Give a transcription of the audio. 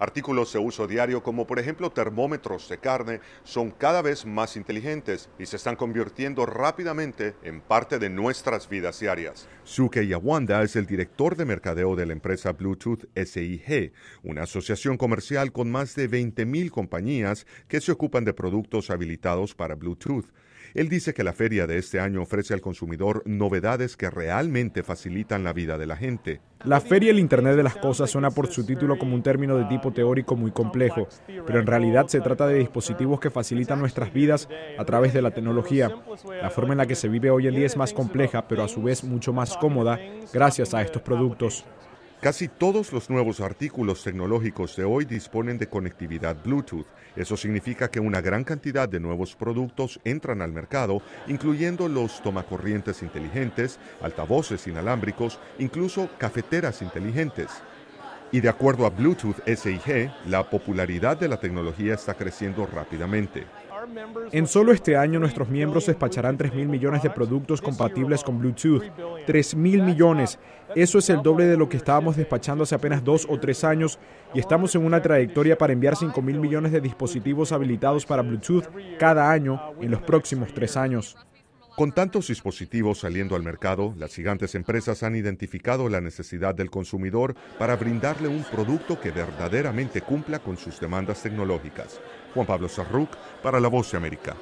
Artículos de uso diario como por ejemplo termómetros de carne son cada vez más inteligentes y se están convirtiendo rápidamente en parte de nuestras vidas diarias. Suke Yawanda es el director de mercadeo de la empresa Bluetooth SIG, una asociación comercial con más de 20.000 compañías que se ocupan de productos habilitados para Bluetooth. Él dice que la feria de este año ofrece al consumidor novedades que realmente facilitan la vida de la gente. La feria El Internet de las Cosas suena por su título como un término de tipo teórico muy complejo, pero en realidad se trata de dispositivos que facilitan nuestras vidas a través de la tecnología. La forma en la que se vive hoy en día es más compleja, pero a su vez mucho más cómoda gracias a estos productos. Casi todos los nuevos artículos tecnológicos de hoy disponen de conectividad Bluetooth. Eso significa que una gran cantidad de nuevos productos entran al mercado, incluyendo los tomacorrientes inteligentes, altavoces inalámbricos, incluso cafeteras inteligentes. Y de acuerdo a Bluetooth SIG, la popularidad de la tecnología está creciendo rápidamente. En solo este año nuestros miembros despacharán 3 mil millones de productos compatibles con Bluetooth. 3 mil millones. Eso es el doble de lo que estábamos despachando hace apenas dos o tres años y estamos en una trayectoria para enviar 5 mil millones de dispositivos habilitados para Bluetooth ah, cada año ah, en los próximos tres años. Con tantos dispositivos saliendo al mercado, las gigantes empresas han identificado la necesidad del consumidor para brindarle un producto que verdaderamente cumpla con sus demandas tecnológicas. Juan Pablo Sarruc para La Voz de América.